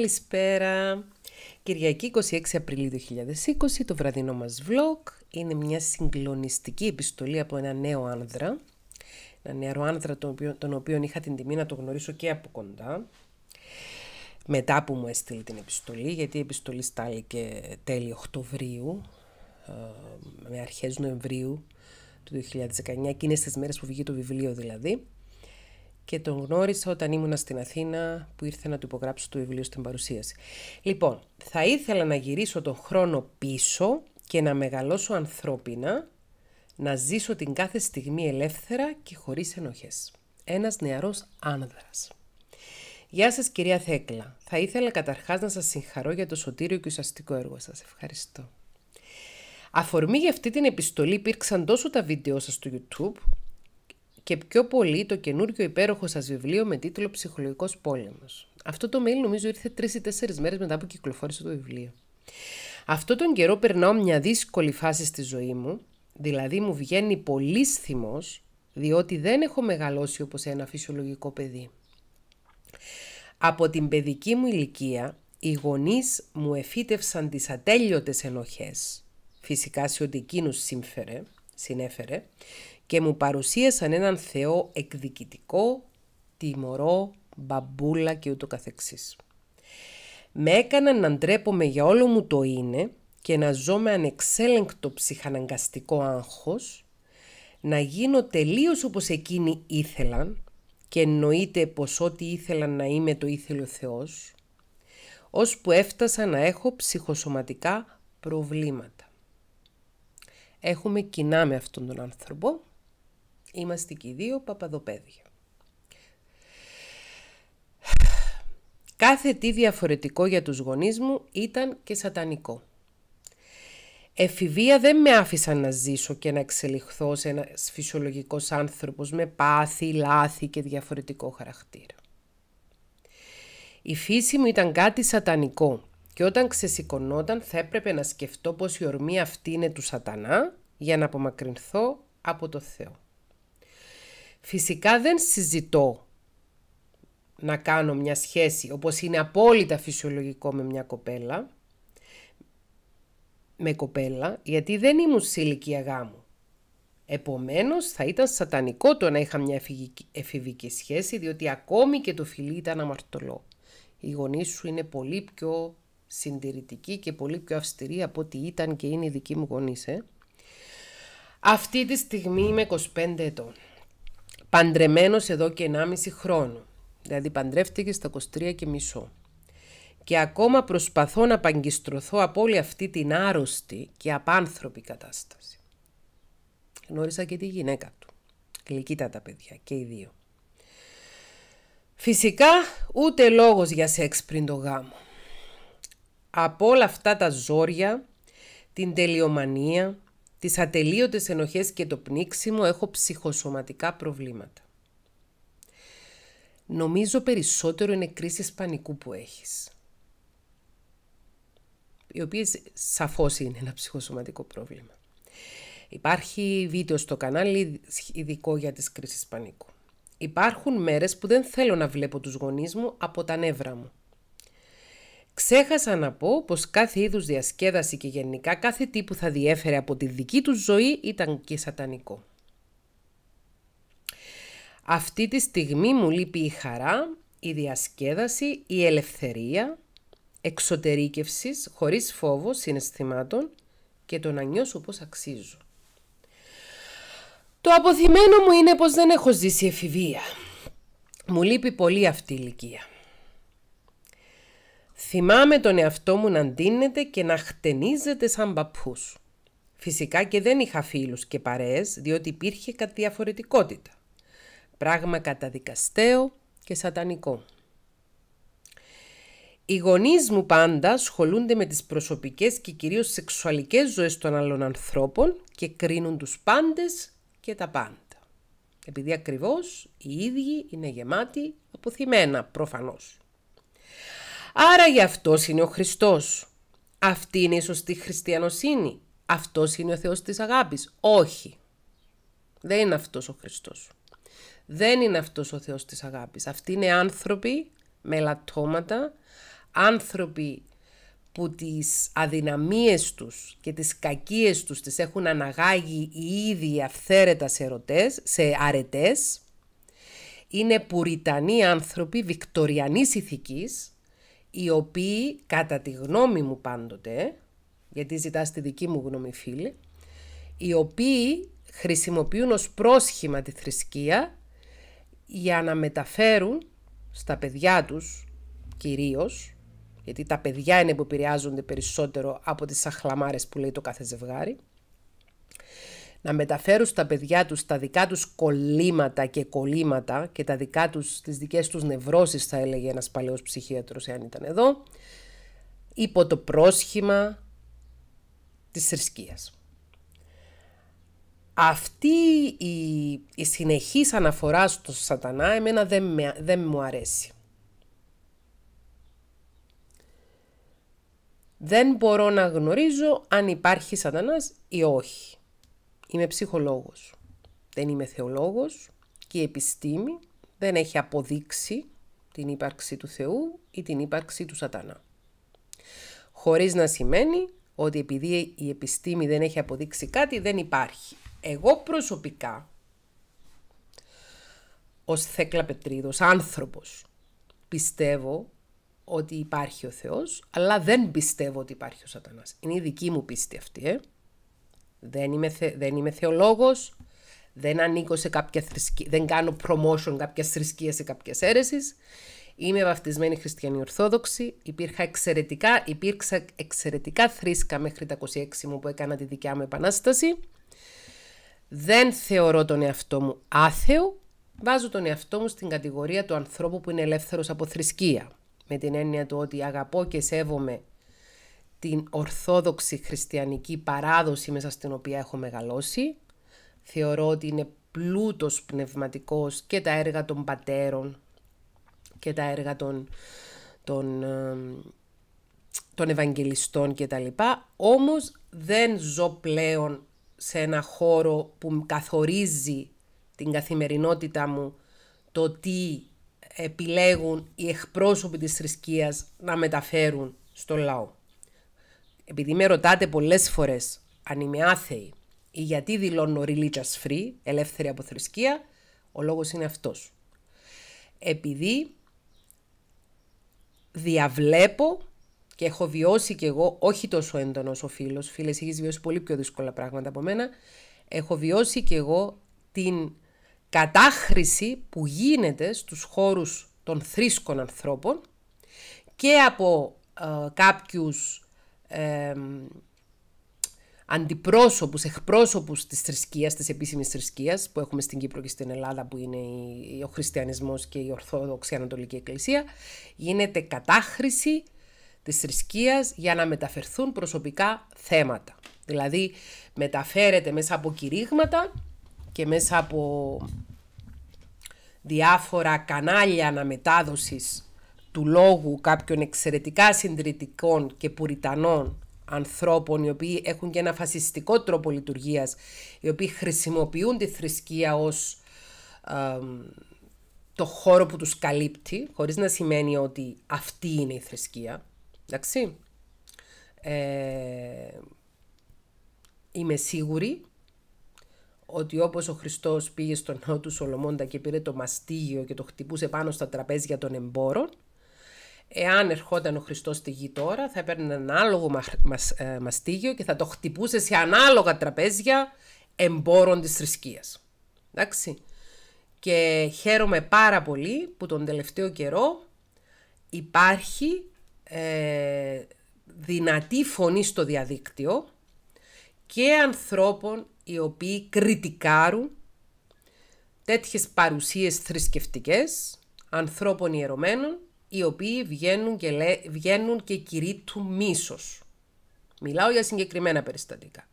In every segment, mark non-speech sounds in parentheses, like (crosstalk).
Καλησπέρα! Κυριακή 26 Απριλίου 2020, το βραδινό μας vlog είναι μια συγκλονιστική επιστολή από ένα νέο άνδρα, ένα νεαρό άνδρα τον οποίο, είχα την τιμή να το γνωρίσω και από κοντά, μετά που μου έστειλε την επιστολή, γιατί η επιστολή στάληκε τέλη Οκτωβρίου, με αρχές Νοεμβρίου του 2019, εκείνες τις μέρες που βγήκε το βιβλίο δηλαδή, και τον γνώρισα όταν ήμουνα στην Αθήνα που ήρθε να του υπογράψω το βιβλίο στην παρουσίαση. Λοιπόν, θα ήθελα να γυρίσω τον χρόνο πίσω και να μεγαλώσω ανθρώπινα, να ζήσω την κάθε στιγμή ελεύθερα και χωρίς ενοχές. Ένας νεαρός άνδρας. Γεια σας κυρία Θέκλα. Θα ήθελα καταρχάς να σας συγχαρώ για το σωτήριο και ουσιαστικό έργο σας. Ευχαριστώ. Αφορμή για αυτή την επιστολή υπήρξαν τόσο τα βίντεο σας στο YouTube, και πιο πολύ το καινούριο υπέροχο σας βιβλίο με τίτλο «Ψυχολογικός πόλεμος». Αυτό το mail νομίζω ήρθε τρεις ή τέσσερις μέρες μετά που κυκλοφόρησε το βιβλίο. Αυτό τον καιρό περνάω μια δύσκολη φάση στη ζωή μου, δηλαδή μου βγαίνει πολύ θυμός, διότι δεν έχω μεγαλώσει όπως ένα φυσιολογικό παιδί. Από την παιδική μου ηλικία, οι γονείς μου εφύτευσαν τις ατέλειωτες ενοχές. φυσικά σε ό,τι εκείνους συνέφερε, και μου παρουσίασαν έναν Θεό εκδικητικό, τιμωρό, μπαμπούλα και ούτω καθεξής. Με έκαναν να ντρέπομαι για όλο μου το είναι και να ζω με ανεξέλεγκτο ψυχαναγκαστικό άγχος, να γίνω τελείως όπως εκείνοι ήθελαν και εννοείται πως ό,τι ήθελαν να είμαι το ήθελε ο Θεός, που έφτασα να έχω ψυχοσωματικά προβλήματα. Έχουμε κοινά με αυτόν τον άνθρωπο Είμαστε και οι δύο παπαδοπέδια. Κάθε τι διαφορετικό για τους γονείς μου ήταν και σατανικό. Εφηβεία δεν με άφησαν να ζήσω και να εξελιχθώ σε ένας φυσιολογικός άνθρωπος με πάθη, λάθη και διαφορετικό χαρακτήρα. Η φύση μου ήταν κάτι σατανικό και όταν ξεσηκωνόταν θα έπρεπε να σκεφτώ πως η ορμή αυτή είναι του σατανά για να απομακρυνθώ από το Θεό. Φυσικά δεν συζητώ να κάνω μια σχέση όπως είναι απόλυτα φυσιολογικό με μια κοπέλα, με κοπέλα, γιατί δεν ήμουν σε ηλικία γάμου. Επομένως θα ήταν σατανικό το να είχα μια εφηβική σχέση, διότι ακόμη και το φιλί ήταν αμαρτωλό. Οι γονείς σου είναι πολύ πιο συντηρητικοί και πολύ πιο αυστηροί από ό,τι ήταν και είναι οι δικοί μου γονείς. Ε. Αυτή τη στιγμή είμαι 25 ετών παντρεμένος εδώ και 1,5 χρόνο. Δηλαδή παντρεύτηκες στα 23 και μισό. Και ακόμα προσπαθώ να παγκιστρωθώ από όλη αυτή την άρρωστη και απάνθρωπη κατάσταση. Γνώρισα και τη γυναίκα του. κλικίτα τα παιδιά και οι δύο. Φυσικά ούτε λόγος για σεξ πριν το γάμο. Από όλα αυτά τα ζόρια, την τελειομανία, τις ατελείωτες ενοχές και το πνίξιμο έχω ψυχοσωματικά προβλήματα. Νομίζω περισσότερο είναι κρίσεις πανικού που έχεις. Οι οποίες σαφώς είναι ένα ψυχοσωματικό πρόβλημα. Υπάρχει βίντεο στο κανάλι ειδικό για τις κρίσεις πανικού. Υπάρχουν μέρες που δεν θέλω να βλέπω τους γονείς μου από τα νεύρα μου. Ξέχασα να πω πως κάθε είδους διασκέδαση και γενικά κάθε τι που θα διέφερε από τη δική τους ζωή ήταν και σατανικό. Αυτή τη στιγμή μου λείπει η χαρά, η διασκέδαση, η ελευθερία, εξωτερήκευσης, χωρίς φόβο, συναισθημάτων και το να νιώσω πως αξίζω. Το αποθυμένο μου είναι πως δεν έχω ζήσει εφηβεία. Μου λείπει πολύ αυτή η ηλικία. Θυμάμαι τον εαυτό μου να ντύνεται και να χτενίζεται σαν παππούς. Φυσικά και δεν είχα φίλους και παρέες, διότι υπήρχε κάτι διαφορετικότητα. Πράγμα καταδικαστέο και σατανικό. Οι γονείς μου πάντα ασχολούνται με τις προσωπικές και κυρίως σεξουαλικές ζωές των άλλων ανθρώπων και κρίνουν τους πάντες και τα πάντα. Επειδή ακριβώς οι ίδιοι είναι γεμάτοι θυμένα, προφανώς. Άρα γι' αυτός είναι ο Χριστός. Αυτή είναι η σωστή χριστιανοσύνη. Αυτός είναι ο Θεός της αγάπης. Όχι. Δεν είναι αυτός ο Χριστός. Δεν είναι αυτός ο Θεός της αγάπης. Αυτοί είναι άνθρωποι με λατώματα, άνθρωποι που τις αδυναμίες τους και τις κακίες τους τις έχουν αναγάγει οι ίδιοι αυθαίρετας σε, ερωτές, αρετές. Είναι πουριτανοί άνθρωποι βικτοριανής ηθικής, οι οποίοι, κατά τη γνώμη μου πάντοτε, γιατί ζητάς τη δική μου γνώμη φίλη, οι οποίοι χρησιμοποιούν ως πρόσχημα τη θρησκεία για να μεταφέρουν στα παιδιά τους, κυρίως, γιατί τα παιδιά είναι που επηρεάζονται περισσότερο από τις αχλαμάρες που λέει το κάθε ζευγάρι, να μεταφέρουν στα παιδιά τους τα δικά τους κολλήματα και κολλήματα και τα δικά τους, τις δικές τους νευρώσεις θα έλεγε ένας παλαιός ψυχίατρος εάν ήταν εδώ, υπό το πρόσχημα της θρησκείας. Αυτή η, συνεχής αναφορά στον σατανά εμένα δεν, δεν μου αρέσει. Δεν μπορώ να γνωρίζω αν υπάρχει σατανάς ή όχι. Είμαι ψυχολόγος. Δεν είμαι θεολόγος και η επιστήμη δεν έχει αποδείξει την ύπαρξη του Θεού ή την ύπαρξη του σατανά. Χωρίς να σημαίνει ότι επειδή η επιστήμη δεν έχει αποδείξει κάτι, δεν υπάρχει. Εγώ προσωπικά, ως Θέκλα Πετρίδος, άνθρωπος, πιστεύω ότι υπάρχει ο Θεός, αλλά δεν πιστεύω ότι υπάρχει ο σατανάς. Είναι η δική μου πίστη αυτή, ε. Δεν είμαι, θε, δεν είμαι θεολόγος, δεν ανήκω σε κάποια θρησκεία, δεν κάνω promotion κάποιας θρησκείας σε κάποιες αίρεσεις. Είμαι βαφτισμένη χριστιανή ορθόδοξη, υπήρχα εξαιρετικά, υπήρξα εξαιρετικά θρήσκα μέχρι τα 26 μου που έκανα τη δικιά μου επανάσταση. Δεν θεωρώ τον εαυτό μου άθεο, βάζω τον εαυτό μου στην κατηγορία του ανθρώπου που είναι ελεύθερος από θρησκεία. Με την έννοια του ότι αγαπώ και σέβομαι την ορθόδοξη χριστιανική παράδοση μέσα στην οποία έχω μεγαλώσει. Θεωρώ ότι είναι πλούτος πνευματικός και τα έργα των πατέρων και τα έργα των, των, ε, των Ευαγγελιστών και τα λοιπά. Όμως δεν ζω πλέον σε ένα χώρο που καθορίζει την καθημερινότητά μου το τι επιλέγουν οι εκπρόσωποι της θρησκείας να μεταφέρουν στο λαό επειδή με ρωτάτε πολλές φορές αν είμαι άθεη ή γιατί δηλώνω religious free, ελεύθερη από θρησκεία, ο λόγος είναι αυτός. Επειδή διαβλέπω και έχω βιώσει κι εγώ, όχι τόσο έντονος ο φίλος. Φίλες, έχεις βιώσει πολύ πιο δύσκολα πράγματα από μένα, έχω βιώσει κι εγώ την κατάχρηση που γίνεται στους χώρους των θρήσκων ανθρώπων και από ε, κάποιους ε, αντιπρόσωπους, εκπρόσωπους της θρησκείας, της επίσημης θρησκείας που έχουμε στην Κύπρο και στην Ελλάδα που είναι ο χριστιανισμός και η Ορθόδοξη Ανατολική Εκκλησία γίνεται κατάχρηση της θρησκείας για να μεταφερθούν προσωπικά θέματα. Δηλαδή μεταφέρεται μέσα από κηρύγματα και μέσα από διάφορα κανάλια αναμετάδοσης του λόγου κάποιων εξαιρετικά συντηρητικών και πουριτανών ανθρώπων οι οποίοι έχουν και ένα φασιστικό τρόπο λειτουργίας, οι οποίοι χρησιμοποιούν τη θρησκεία ως το χώρο που τους καλύπτει, χωρίς να σημαίνει ότι αυτή είναι η θρησκεία. Εντάξει. Ε, είμαι σίγουρη ότι όπως ο Χριστός πήγε στον νότο του Σολομώντα και πήρε το μαστίγιο και το χτυπούσε πάνω στα τραπέζια των εμπόρων, Εάν ερχόταν ο Χριστός στη γη τώρα, θα έπαιρνε ένα ανάλογο ε, μαστίγιο και θα το χτυπούσε σε ανάλογα τραπέζια εμπόρων της θρησκείας. Εντάξει. Και χαίρομαι πάρα πολύ που τον τελευταίο καιρό υπάρχει ε, δυνατή φωνή στο διαδίκτυο και ανθρώπων οι οποίοι κριτικάρουν τέτοιες παρουσίες θρησκευτικές, ανθρώπων ιερωμένων οι οποίοι βγαίνουν και, βγαίνουν και κηρύττουν μίσος. Μιλάω για συγκεκριμένα περιστατικά.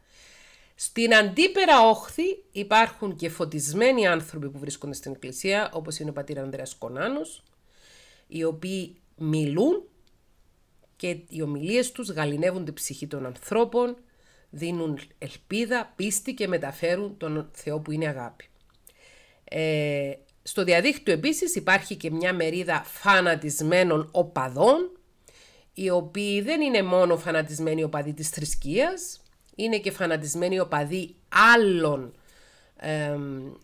Στην αντίπερα όχθη υπάρχουν και φωτισμένοι άνθρωποι που βρίσκονται στην εκκλησία, όπως είναι ο πατήρ Ανδρέας Κονάνος, οι οποίοι μιλούν και οι ομιλίες τους γαλινεύουν την ψυχή των ανθρώπων, δίνουν ελπίδα, πίστη και μεταφέρουν τον Θεό που είναι αγάπη. Ε, στο διαδίκτυο επίσης υπάρχει και μια μερίδα φανατισμένων οπαδών, οι οποίοι δεν είναι μόνο φανατισμένοι οπαδοί της θρησκείας, είναι και φανατισμένοι οπαδοί άλλων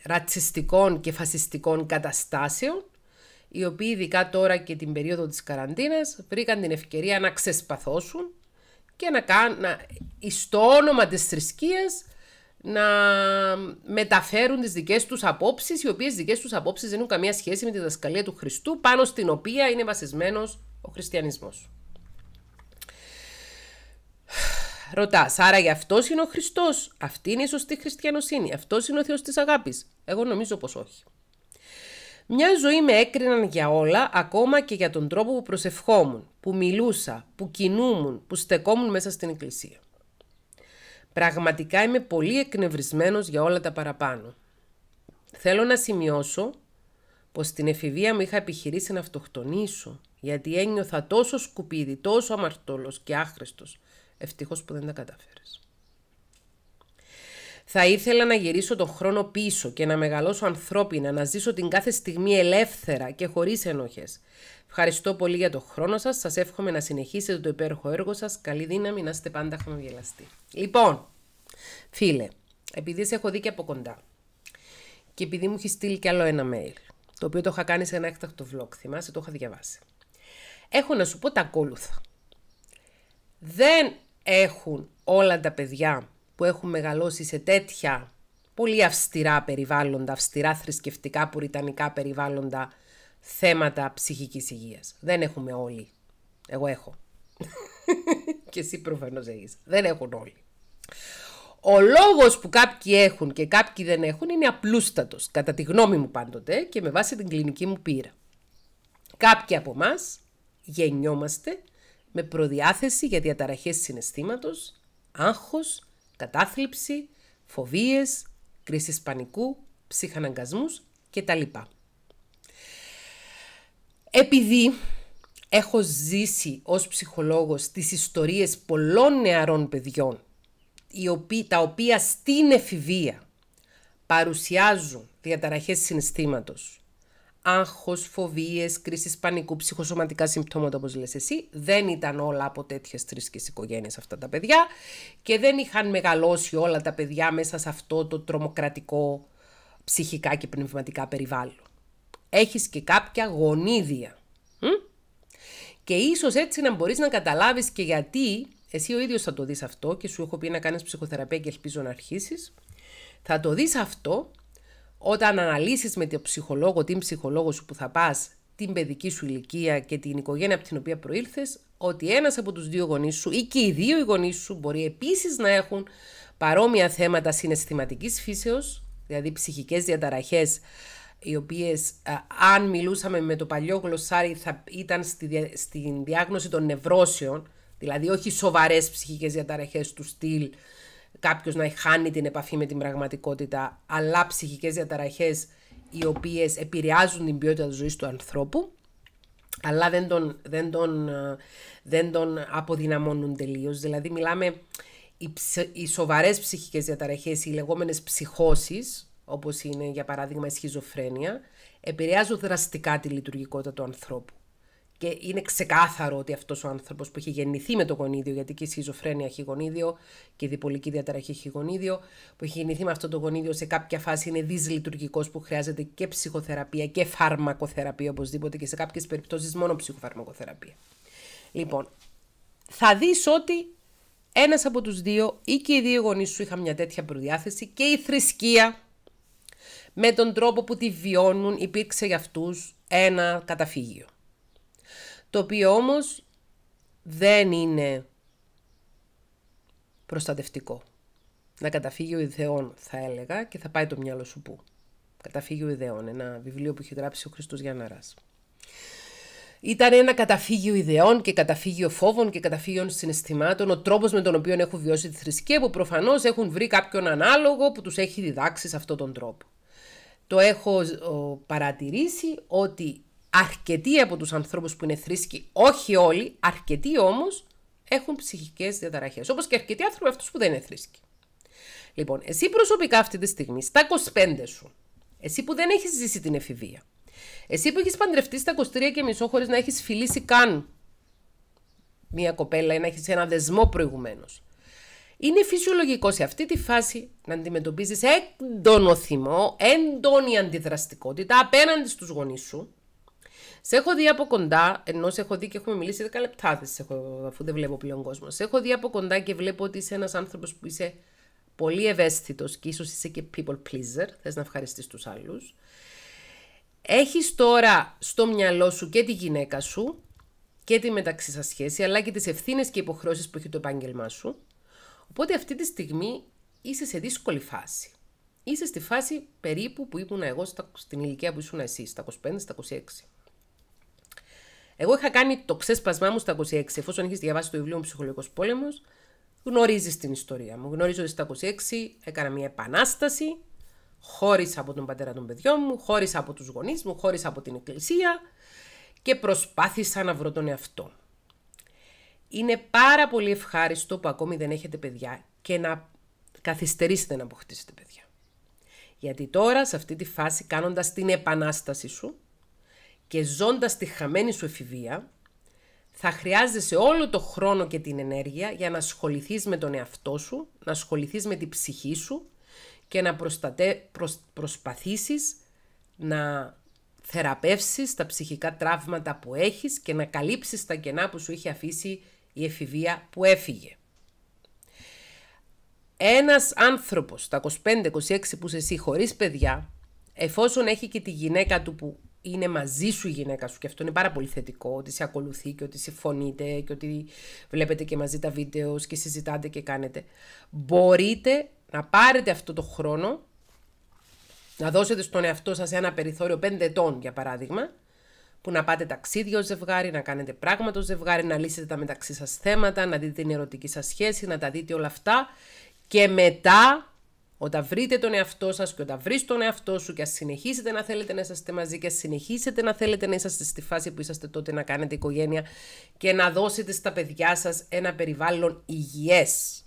ρατσιστικών και φασιστικών καταστάσεων, οι οποίοι ειδικά τώρα και την περίοδο της καραντίνας βρήκαν την ευκαιρία να ξεσπαθώσουν και να κάνουν, να, στο όνομα της θρησκείας να μεταφέρουν τις δικές τους απόψεις, οι οποίες δικές τους απόψεις δεν έχουν καμία σχέση με τη δασκαλία του Χριστού, πάνω στην οποία είναι βασισμένος ο χριστιανισμός. Ρωτάς, άρα για αυτός είναι ο Χριστός. Αυτή είναι η σωστή χριστιανοσύνη. Αυτός είναι ο Θεός της αγάπης. Εγώ νομίζω πως όχι. Μια ζωή με έκριναν για όλα, ακόμα και για τον τρόπο που προσευχόμουν, που μιλούσα, που κινούμουν, που στεκόμουν μέσα στην εκκλησία. Πραγματικά είμαι πολύ εκνευρισμένος για όλα τα παραπάνω. Θέλω να σημειώσω πως στην εφηβεία μου είχα επιχειρήσει να αυτοκτονήσω, γιατί ένιωθα τόσο σκουπίδι, τόσο αμαρτώλος και άχρηστος. Ευτυχώς που δεν τα κατάφερες. Θα ήθελα να γυρίσω τον χρόνο πίσω και να μεγαλώσω ανθρώπινα, να ζήσω την κάθε στιγμή ελεύθερα και χωρίς ενόχες. Ευχαριστώ πολύ για τον χρόνο σας, σας εύχομαι να συνεχίσετε το υπέροχο έργο σας, Καλή δύναμη, να είστε πάντα χαμογελαστοί. Λοιπόν, φίλε, επειδή σε έχω δει και από κοντά και επειδή μου έχεις στείλει κι άλλο ένα mail, το οποίο το είχα κάνει σε ένα έκτακτο vlog, θυμάσαι, το είχα διαβάσει. Έχω να σου πω τα ακόλουθα. Δεν έχουν όλα τα παιδιά που έχουν μεγαλώσει σε τέτοια πολύ αυστηρά περιβάλλοντα, αυστηρά θρησκευτικά, πουριτανικά περιβάλλοντα, θέματα ψυχικής υγείας. Δεν έχουμε όλοι. Εγώ έχω. (laughs) και εσύ προφανώς έχεις. Δεν έχουν όλοι. Ο λόγος που κάποιοι έχουν και κάποιοι δεν έχουν είναι απλούστατος, κατά τη γνώμη μου πάντοτε και με βάση την κλινική μου πείρα. Κάποιοι από εμάς γεννιόμαστε με προδιάθεση για διαταραχές συναισθήματος, άγχος, κατάθλιψη, φοβίες, κρίσεις πανικού, ψυχαναγκασμούς κτλ. Επειδή έχω ζήσει ως ψυχολόγος τις ιστορίες πολλών νεαρών παιδιών, τα οποία στην εφηβεία παρουσιάζουν διαταραχές συναισθήματος άγχος, φοβίες, κρίσεις πανικού, ψυχοσωματικά συμπτώματα όπως λες εσύ. Δεν ήταν όλα από τέτοιες τρει οικογένειες αυτά τα παιδιά και δεν είχαν μεγαλώσει όλα τα παιδιά μέσα σε αυτό το τρομοκρατικό ψυχικά και πνευματικά περιβάλλον. Έχεις και κάποια γονίδια. Και ίσως έτσι να μπορείς να καταλάβεις και γιατί, εσύ ο ίδιος θα το δεις αυτό και σου έχω πει να κάνεις ψυχοθεραπεία και ελπίζω να αρχίσεις, θα το δεις αυτό όταν αναλύσεις με τον ψυχολόγο, την ψυχολόγο σου που θα πας, την παιδική σου ηλικία και την οικογένεια από την οποία προήλθες, ότι ένας από τους δύο γονείς σου ή και οι δύο γονείς σου μπορεί επίσης να έχουν παρόμοια θέματα συναισθηματικής φύσεως, δηλαδή ψυχικές διαταραχές, οι οποίες ε, αν μιλούσαμε με το παλιό γλωσσάρι θα ήταν στη, στην διάγνωση των νευρώσεων, δηλαδή όχι σοβαρές ψυχικές διαταραχές του στυλ κάποιος να χάνει την επαφή με την πραγματικότητα, αλλά ψυχικές διαταραχές οι οποίες επηρεάζουν την ποιότητα της ζωής του ανθρώπου, αλλά δεν τον, δεν τον, δεν τον αποδυναμώνουν τελείως. Δηλαδή μιλάμε οι, ψ, οι σοβαρές ψυχικές διαταραχές, οι λεγόμενες ψυχώσεις, όπως είναι για παράδειγμα η σχιζοφρένεια, επηρεάζουν δραστικά τη λειτουργικότητα του ανθρώπου. Και είναι ξεκάθαρο ότι αυτός ο άνθρωπος που έχει γεννηθεί με το γονίδιο, γιατί και η σχιζοφρένεια έχει γονίδιο και η διπολική διαταραχή έχει γονίδιο, που έχει γεννηθεί με αυτό το γονίδιο σε κάποια φάση είναι δυσλειτουργικός που χρειάζεται και ψυχοθεραπεία και φαρμακοθεραπεία οπωσδήποτε και σε κάποιες περιπτώσεις μόνο ψυχοφαρμακοθεραπεία. Λοιπόν, θα δεις ότι ένας από τους δύο ή και οι δύο γονείς σου είχαν μια τέτοια προδιάθεση και η θρησκεία με τον τρόπο που τη βιώνουν υπήρξε για αυτούς ένα καταφύγιο το οποίο όμως δεν είναι προστατευτικό. Να καταφύγει ιδεών θα έλεγα και θα πάει το μυαλό σου που. Καταφύγιο Ιδεών, ένα βιβλίο που έχει γράψει ο Χριστός Γιανναράς. Ήταν ένα καταφύγιο ιδεών και καταφύγιο φόβων και καταφύγιων συναισθημάτων, ο τρόπος με τον οποίο έχουν βιώσει τη θρησκεία, που προφανώς έχουν βρει κάποιον ανάλογο που τους έχει διδάξει σε αυτόν τον τρόπο. Το έχω παρατηρήσει ότι Αρκετοί από τους ανθρώπους που είναι θρήσκοι, όχι όλοι, αρκετοί όμως έχουν ψυχικές διαταραχές. Όπως και αρκετοί άνθρωποι αυτούς που δεν είναι θρήσκοι. Λοιπόν, εσύ προσωπικά αυτή τη στιγμή, στα 25 σου, εσύ που δεν έχεις ζήσει την εφηβεία, εσύ που έχεις παντρευτεί στα 23 και μισό χωρίς να έχεις φιλήσει καν μία κοπέλα ή να έχεις ένα δεσμό προηγουμένως, είναι φυσιολογικό σε αυτή τη φάση να αντιμετωπίζεις έντονο θυμό, έντονη αντιδραστικότητα απέναντι στους γονείς σου, σε έχω δει από κοντά, ενώ σε έχω δει και έχουμε μιλήσει 10 λεπτά, δεν σε έχω, αφού δεν βλέπω πλέον κόσμο. Σε έχω δει από κοντά και βλέπω ότι είσαι ένας άνθρωπος που είσαι πολύ ευαίσθητος και ίσως είσαι και people pleaser. Θες να ευχαριστείς τους άλλους. Έχεις τώρα στο μυαλό σου και τη γυναίκα σου και τη μεταξύ σας σχέση, αλλά και τις ευθύνες και υποχρεώσεις που έχει το επάγγελμά σου. Οπότε αυτή τη στιγμή είσαι σε δύσκολη φάση. Είσαι στη φάση περίπου που ήμουν εγώ στην ηλικία που ήσουν εσύ, στα 25, 26. Εγώ είχα κάνει το ξέσπασμά μου στα 26, εφόσον έχει διαβάσει το βιβλίο μου Ψυχολογικός Πόλεμος, γνωρίζεις την ιστορία μου. Γνωρίζω ότι στα 26 έκανα μια επανάσταση, χώρισα από τον πατέρα των παιδιών μου, χώρισα από τους γονείς μου, χώρισα από την εκκλησία και προσπάθησα να βρω τον εαυτό. Είναι πάρα πολύ ευχάριστο που ακόμη δεν έχετε παιδιά και να καθυστερήσετε να αποκτήσετε παιδιά. Γιατί τώρα, σε αυτή τη φάση, κάνοντας την επανάσταση σου, και ζώντας τη χαμένη σου εφηβεία, θα χρειάζεσαι όλο το χρόνο και την ενέργεια για να ασχοληθείς με τον εαυτό σου, να ασχοληθείς με την ψυχή σου και να προστατε... προσπαθήσεις να θεραπεύσεις τα ψυχικά τραύματα που έχεις και να καλύψεις τα κενά που σου είχε αφήσει η εφηβεία που έφυγε. Ένας άνθρωπος τα 25-26 που είσαι εσύ χωρίς παιδιά, εφόσον έχει και τη γυναίκα του που είναι μαζί σου η γυναίκα σου και αυτό είναι πάρα πολύ θετικό, ότι σε ακολουθεί και ότι συμφωνείτε και ότι βλέπετε και μαζί τα βίντεος και συζητάτε και κάνετε. Μπορείτε να πάρετε αυτό το χρόνο, να δώσετε στον εαυτό σας ένα περιθώριο 5 ετών για παράδειγμα, που να πάτε ταξίδι ως ζευγάρι, να κάνετε πράγματα ως ζευγάρι, να λύσετε τα μεταξύ σας θέματα, να δείτε την ερωτική σας σχέση, να τα δείτε όλα αυτά και μετά όταν βρείτε τον εαυτό σας και όταν βρεις τον εαυτό σου και ας συνεχίσετε να θέλετε να είσαστε μαζί και συνεχίσετε να θέλετε να είσαστε στη φάση που είσαστε τότε να κάνετε οικογένεια και να δώσετε στα παιδιά σας ένα περιβάλλον υγιές.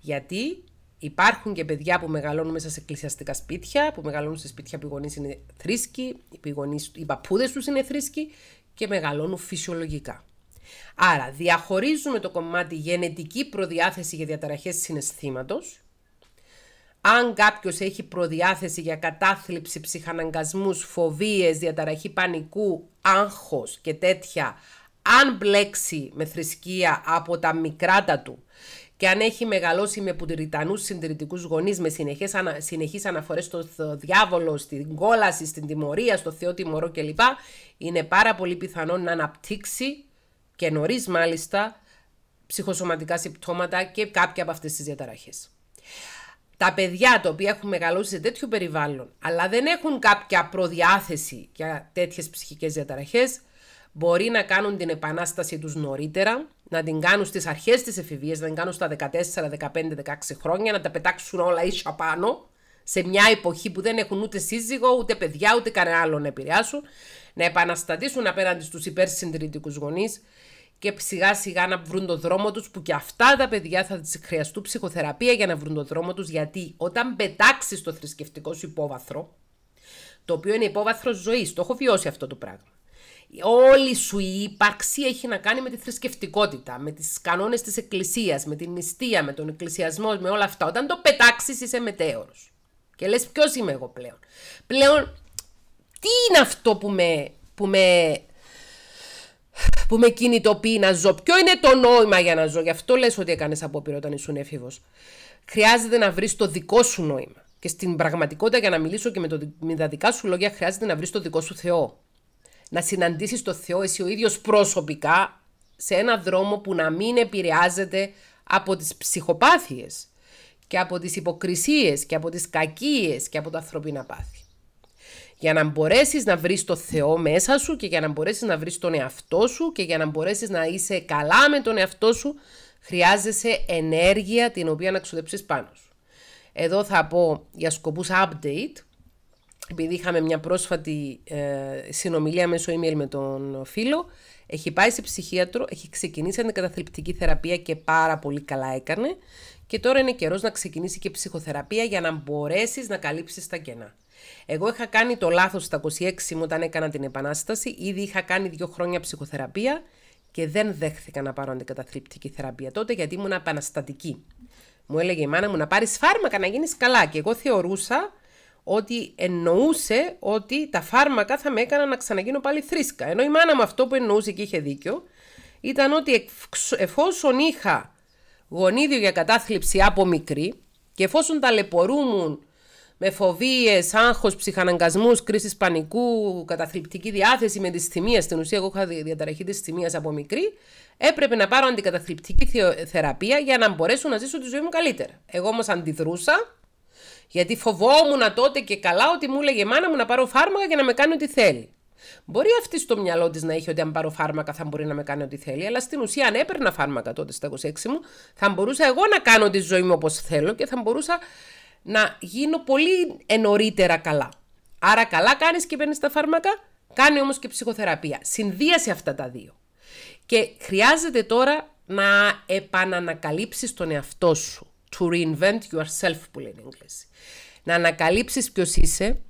Γιατί υπάρχουν και παιδιά που μεγαλώνουν μέσα σε εκκλησιαστικά σπίτια, που μεγαλώνουν σε σπίτια που οι γονείς είναι θρήσκοι, οι, γονείς, οι παππούδες τους είναι θρήσκοι και μεγαλώνουν φυσιολογικά. Άρα διαχωρίζουμε το κομμάτι γενετική προδιάθεση για διαταραχές συναισθήματος. Αν κάποιος έχει προδιάθεση για κατάθλιψη, ψυχαναγκασμούς, φοβίες, διαταραχή πανικού, άγχος και τέτοια, αν μπλέξει με θρησκεία από τα μικράτα του και αν έχει μεγαλώσει με πουτυριτανούς συντηρητικούς γονείς με ανα, συνεχείς αναφορές στο διάβολο, στην κόλαση, στην τιμωρία, στο Θεό τιμωρό κλπ., είναι πάρα πολύ πιθανό να αναπτύξει και νωρίς μάλιστα ψυχοσωματικά συμπτώματα και κάποια από αυτές τις διαταραχές τα παιδιά τα οποία έχουν μεγαλώσει σε τέτοιο περιβάλλον, αλλά δεν έχουν κάποια προδιάθεση για τέτοιες ψυχικές διαταραχές, μπορεί να κάνουν την επανάσταση τους νωρίτερα, να την κάνουν στις αρχές της εφηβείας, να την κάνουν στα 14, 15, 16 χρόνια, να τα πετάξουν όλα ίσια πάνω, σε μια εποχή που δεν έχουν ούτε σύζυγο, ούτε παιδιά, ούτε κανένα άλλο να επηρεάσουν, να επαναστατήσουν απέναντι στους υπερσυντηρητικούς γονείς και σιγά σιγά να βρουν το δρόμο τους που και αυτά τα παιδιά θα χρειαστούν ψυχοθεραπεία για να βρουν το δρόμο τους γιατί όταν πετάξεις το θρησκευτικό σου υπόβαθρο το οποίο είναι υπόβαθρο ζωής, το έχω βιώσει αυτό το πράγμα όλη σου η ύπαρξη έχει να κάνει με τη θρησκευτικότητα, με τις κανόνες της εκκλησίας, με την νηστεία, με τον εκκλησιασμό, με όλα αυτά. Όταν το πετάξεις είσαι μετέωρος. Και λες ποιος είμαι εγώ πλέον. Πλέον τι είναι αυτό που με, που με που με κινητοποιεί να ζω. Ποιο είναι το νόημα για να ζω. Γι' αυτό λες ότι έκανες απόπειρα όταν ήσουν έφηβος. Χρειάζεται να βρεις το δικό σου νόημα. Και στην πραγματικότητα, για να μιλήσω και με, το, με τα δικά σου λόγια, χρειάζεται να βρεις το δικό σου Θεό. Να συναντήσεις το Θεό εσύ ο ίδιος προσωπικά σε ένα δρόμο που να μην επηρεάζεται από τις ψυχοπάθειες και από τις υποκρισίες και από τις κακίες και από τα ανθρωπίνα πάθη για να μπορέσεις να βρεις το Θεό μέσα σου και για να μπορέσεις να βρεις τον εαυτό σου και για να μπορέσεις να είσαι καλά με τον εαυτό σου, χρειάζεσαι ενέργεια την οποία να ξοδέψεις πάνω σου. Εδώ θα πω για σκοπούς update, επειδή είχαμε μια πρόσφατη ε, συνομιλία μέσω email με τον φίλο, έχει πάει σε ψυχίατρο, έχει ξεκινήσει αντικαταθλιπτική θεραπεία και πάρα πολύ καλά έκανε και τώρα είναι καιρός να ξεκινήσει και ψυχοθεραπεία για να μπορέσεις να καλύψεις τα κενά. Εγώ είχα κάνει το λάθος στα 26 μου όταν έκανα την επανάσταση. Ήδη είχα κάνει δύο χρόνια ψυχοθεραπεία και δεν δέχθηκα να πάρω αντικαταθλιπτική θεραπεία τότε γιατί ήμουν επαναστατική. Μου έλεγε η μάνα μου να πάρεις φάρμακα να γίνεις καλά. Και εγώ θεωρούσα ότι εννοούσε ότι τα φάρμακα θα με έκαναν να ξαναγίνω πάλι θρίσκα. Ενώ η μάνα μου αυτό που εννοούσε και είχε δίκιο ήταν ότι εφόσον είχα γονίδιο για κατάθλιψη από μικρή και εφόσον ταλαιπωρούμουν με φοβίες, άγχος, ψυχαναγκασμούς, κρίση πανικού, καταθλιπτική διάθεση με δυσθυμία. Στην ουσία, εγώ είχα διαταραχή δυσθυμίας από μικρή. Έπρεπε να πάρω αντικαταθλιπτική θεραπεία για να μπορέσω να ζήσω τη ζωή μου καλύτερα. Εγώ όμως αντιδρούσα, γιατί φοβόμουν τότε και καλά ότι μου έλεγε μάνα μου να πάρω φάρμακα και να με κάνει ό,τι θέλει. Μπορεί αυτή στο μυαλό της να έχει ότι αν πάρω φάρμακα θα μπορεί να με κάνει ό,τι θέλει, αλλά στην ουσία αν έπαιρνα φάρμακα τότε στα 26 μου, θα μπορούσα εγώ να κάνω τη ζωή μου όπως θέλω και θα μπορούσα να γίνω πολύ ενωρίτερα καλά. Άρα καλά κάνεις και παίρνεις τα φάρμακα, κάνει όμως και ψυχοθεραπεία. Συνδύασε αυτά τα δύο. Και χρειάζεται τώρα να επανανακαλύψεις τον εαυτό σου. To reinvent yourself που λένε English. Να ανακαλύψεις ποιος είσαι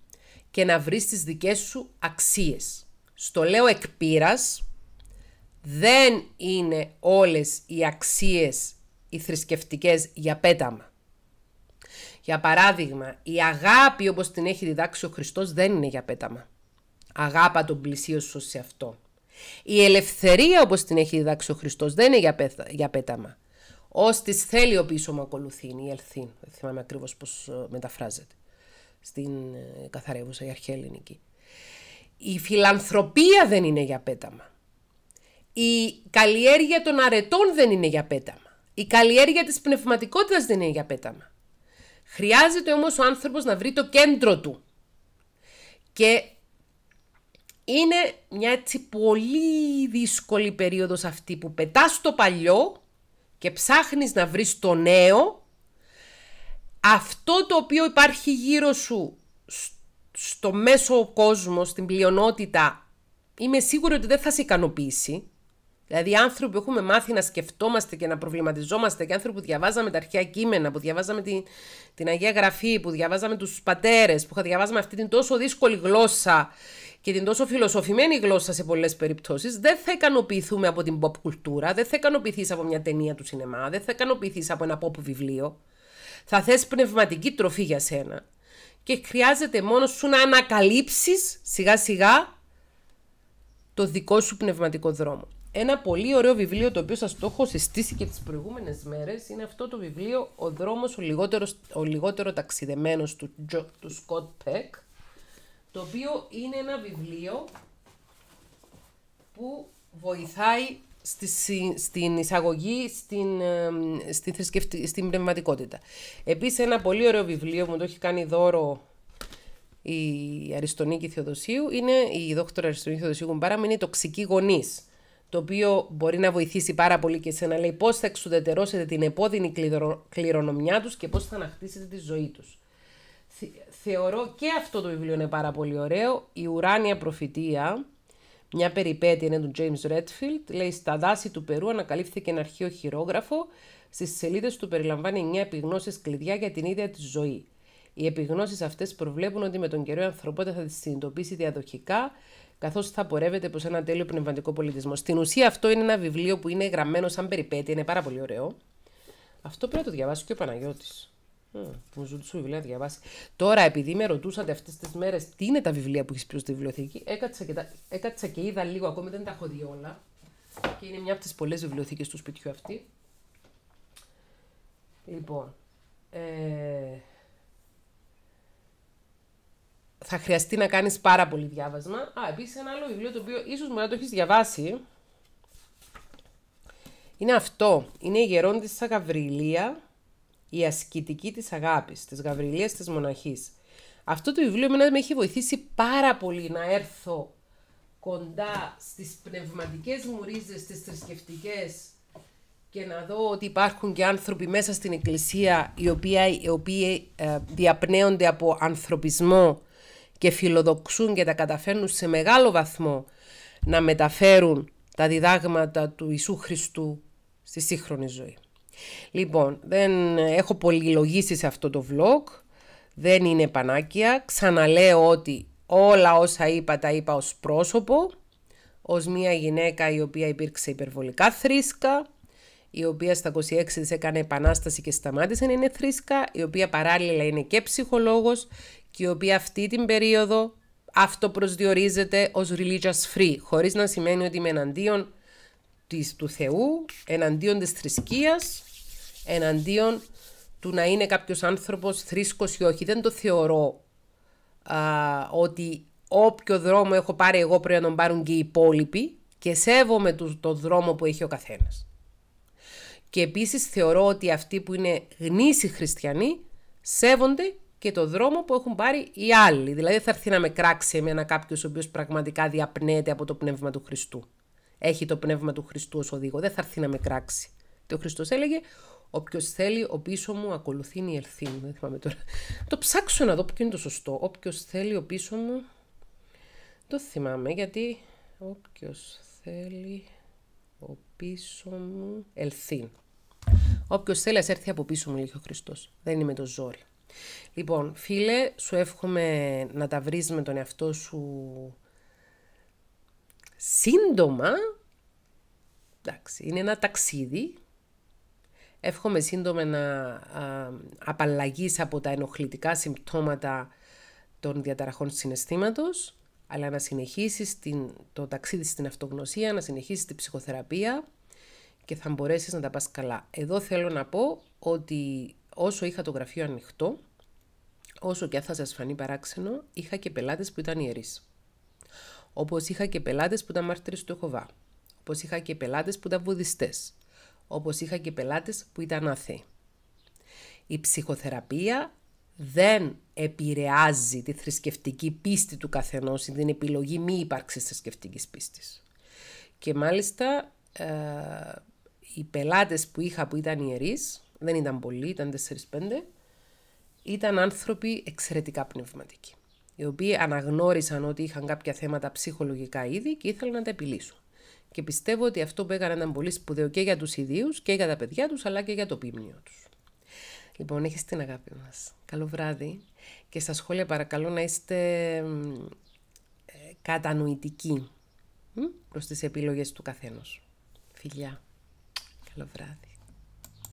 και να βρεις τις δικές σου αξίες. Στο λέω εκ δεν είναι όλες οι αξίες οι θρησκευτικές για πέταμα. Για παράδειγμα, η αγάπη όπως την έχει διδάξει ο Χριστός δεν είναι για πέταμα. Αγάπα τον πλησίο σου σε αυτό. Η ελευθερία όπως την έχει διδάξει ο Χριστός δεν είναι για, πέταμα. Ως τις θέλει ο πίσω μου ακολουθεί, η ελθύν. Δεν θυμάμαι ακριβώς πώς ε, μεταφράζεται στην ε, καθαρεύουσα η αρχαία ελληνική. Η φιλανθρωπία δεν είναι για πέταμα. Η καλλιέργεια των αρετών δεν είναι για πέταμα. Η καλλιέργεια της πνευματικότητας δεν είναι για πέταμα. Χρειάζεται όμως ο άνθρωπος να βρει το κέντρο του. Και είναι μια έτσι πολύ δύσκολη περίοδος αυτή που πετάς το παλιό και ψάχνεις να βρεις το νέο. Αυτό το οποίο υπάρχει γύρω σου στο μέσο κόσμο, στην πλειονότητα, είμαι σίγουρη ότι δεν θα σε ικανοποιήσει. Δηλαδή, άνθρωποι που έχουμε μάθει να σκεφτόμαστε και να προβληματιζόμαστε, και άνθρωποι που διαβάζαμε τα αρχαία κείμενα, που διαβάζαμε την, την Αγία Γραφή, που διαβάζαμε τους πατέρες, που διαβάζαμε αυτή την τόσο δύσκολη γλώσσα και την τόσο φιλοσοφημένη γλώσσα σε πολλές περιπτώσεις, δεν θα ικανοποιηθούμε από την pop κουλτούρα, δεν θα ικανοποιηθείς από μια ταινία του σινεμά, δεν θα ικανοποιηθείς από ένα pop βιβλίο. Θα θες πνευματική τροφή για σένα και χρειάζεται μόνος σου να ανακαλύψεις σιγά σιγά το δικό σου πνευματικό δρόμο. Ένα πολύ ωραίο βιβλίο το οποίο σας το έχω συστήσει και τις προηγούμενες μέρες είναι αυτό το βιβλίο «Ο δρόμος ο λιγότερος, ο λιγότερο ταξιδεμένος» του, του Σκοτ Πεκ το οποίο είναι ένα βιβλίο που βοηθάει στη, στην εισαγωγή στην, στη θρησκευτη, στην πνευματικότητα. Επίσης ένα πολύ ωραίο βιβλίο που μου το έχει κάνει δώρο η Αριστονίκη Θεοδοσίου είναι η δόκτωρα Αριστονίκη Θεοδοσίου Κουμπάρα είναι «Τοξική γονής» το οποίο μπορεί να βοηθήσει πάρα πολύ και σε να λέει πώς θα εξουδετερώσετε την επώδυνη κληρονομιά τους και πώς θα ανακτήσετε τη ζωή τους. Θεωρώ και αυτό το βιβλίο είναι πάρα πολύ ωραίο, «Η ουράνια προφητεία», μια περιπέτεια είναι του James Redfield, λέει «Στα δάση του Περού ανακαλύφθηκε ένα αρχαίο χειρόγραφο, στις σελίδες του περιλαμβάνει 9 επιγνώσεις κλειδιά για την ίδια τη ζωή». Οι επιγνώσεις αυτές προβλέπουν ότι με τον καιρό η ανθρωπότητα θα τις συνειδητοποιήσει διαδοχικά καθώς θα πορεύεται προς ένα τέλειο πνευματικό πολιτισμό. Στην ουσία, αυτό είναι ένα βιβλίο που είναι γραμμένο σαν περιπέτεια, είναι πάρα πολύ ωραίο. Αυτό πρέπει να το διαβάσει και ο Παναγιώτης. Μου μου ζητούσε βιβλία να διαβάσει. Τώρα, επειδή με ρωτούσατε αυτές τις μέρες τι είναι τα βιβλία που έχεις πει στη βιβλιοθήκη, έκατσα και, τα... έκατσα και είδα λίγο ακόμη, δεν τα έχω δει όλα. Και είναι μια από τις πολλές βιβλιοθήκες του σπιτιού αυτή. Λοιπόν. Ε θα χρειαστεί να κάνεις πάρα πολύ διάβασμα. Α, επίσης ένα άλλο βιβλίο το οποίο ίσως μπορεί να το έχεις διαβάσει. Είναι αυτό. Είναι η Γερόντισσα Γαβριλία, η ασκητική της αγάπης, της Γαβριλίας της Μοναχής. Αυτό το βιβλίο εμένα με έχει βοηθήσει πάρα πολύ να έρθω κοντά στις πνευματικές μου ρίζες, στις θρησκευτικές και να δω ότι υπάρχουν και άνθρωποι μέσα στην Εκκλησία οι οποίοι, οι οποίοι ε, διαπνέονται από ανθρωπισμό και φιλοδοξούν και τα καταφέρνουν σε μεγάλο βαθμό να μεταφέρουν τα διδάγματα του Ιησού Χριστού στη σύγχρονη ζωή. Λοιπόν, δεν έχω πολυλογήσει σε αυτό το vlog, δεν είναι πανάκια. Ξαναλέω ότι όλα όσα είπα τα είπα ως πρόσωπο, ως μια γυναίκα η οποία υπήρξε υπερβολικά θρήσκα, η οποία στα 26 της έκανε επανάσταση και σταμάτησε, να είναι θρήσκα, η οποία παράλληλα είναι και ψυχολόγος και η οποία αυτή την περίοδο αυτοπροσδιορίζεται ως religious free, χωρίς να σημαίνει ότι είμαι εναντίον της, του Θεού, εναντίον της θρησκείας, εναντίον του να είναι κάποιος άνθρωπος θρήσκος ή όχι. Δεν το θεωρώ α, ότι όποιο δρόμο έχω πάρει εγώ πρέπει να τον πάρουν και οι υπόλοιποι και σέβομαι το, δρόμο που έχει ο καθένας. Και επίσης θεωρώ ότι αυτοί που είναι γνήσιοι χριστιανοί σέβονται και το δρόμο που έχουν πάρει οι άλλοι. Δηλαδή θα έρθει να με κράξει εμένα κάποιος ο οποίος πραγματικά διαπνέεται από το πνεύμα του Χριστού. Έχει το πνεύμα του Χριστού ως οδήγο, δεν θα έρθει να με κράξει. Και ο Χριστός έλεγε Όποιος θέλει, ο πίσω μου ακολουθεί η ελθή μου. Δεν θυμάμαι τώρα. Το ψάξω να δω ποιο είναι το σωστό. Όποιος θέλει, ο πίσω μου. Το θυμάμαι γιατί. Όποιος θέλει, ο πίσω μου ελθύν. Όποιος θέλει, ας έρθει από πίσω μου, λέει ο Χριστός. Δεν είμαι το ζόρι. Λοιπόν, φίλε, σου εύχομαι να τα βρεις με τον εαυτό σου σύντομα. Εντάξει, είναι ένα ταξίδι. Εύχομαι σύντομα να απαλλαγείς από τα ενοχλητικά συμπτώματα των διαταραχών συναισθήματος, αλλά να συνεχίσεις το ταξίδι στην αυτογνωσία, να συνεχίσεις την ψυχοθεραπεία, και θα μπορέσεις να τα πας καλά. Εδώ θέλω να πω ότι όσο είχα το γραφείο ανοιχτό, όσο και αν θα σας φανεί παράξενο, είχα και πελάτες που ήταν ιερείς. Όπως είχα και πελάτες που ήταν μάρτυρες του Εχοβά. Όπως είχα και πελάτες που ήταν βουδιστές. Όπως είχα και πελάτες που ήταν άθεοι. Η ψυχοθεραπεία δεν επηρεάζει τη θρησκευτική πίστη του καθενός ή την επιλογή μη ύπαρξης θρησκευτικής πίστης. Και μάλιστα ε, οι πελάτες που είχα που ήταν ιερείς, δεν ήταν πολλοί, ήταν 4-5, ήταν άνθρωποι εξαιρετικά πνευματικοί, οι οποίοι αναγνώρισαν ότι είχαν κάποια θέματα ψυχολογικά ήδη και ήθελαν να τα επιλύσουν. Και πιστεύω ότι αυτό που έκαναν ήταν πολύ σπουδαίο και για τους ιδίους και για τα παιδιά τους, αλλά και για το πίμνιο τους. Λοιπόν, έχεις την αγάπη μας. Καλό βράδυ και στα σχόλια παρακαλώ να είστε ε, κατανοητικοί προς τις επιλογές του καθένας. Φιλιά. själv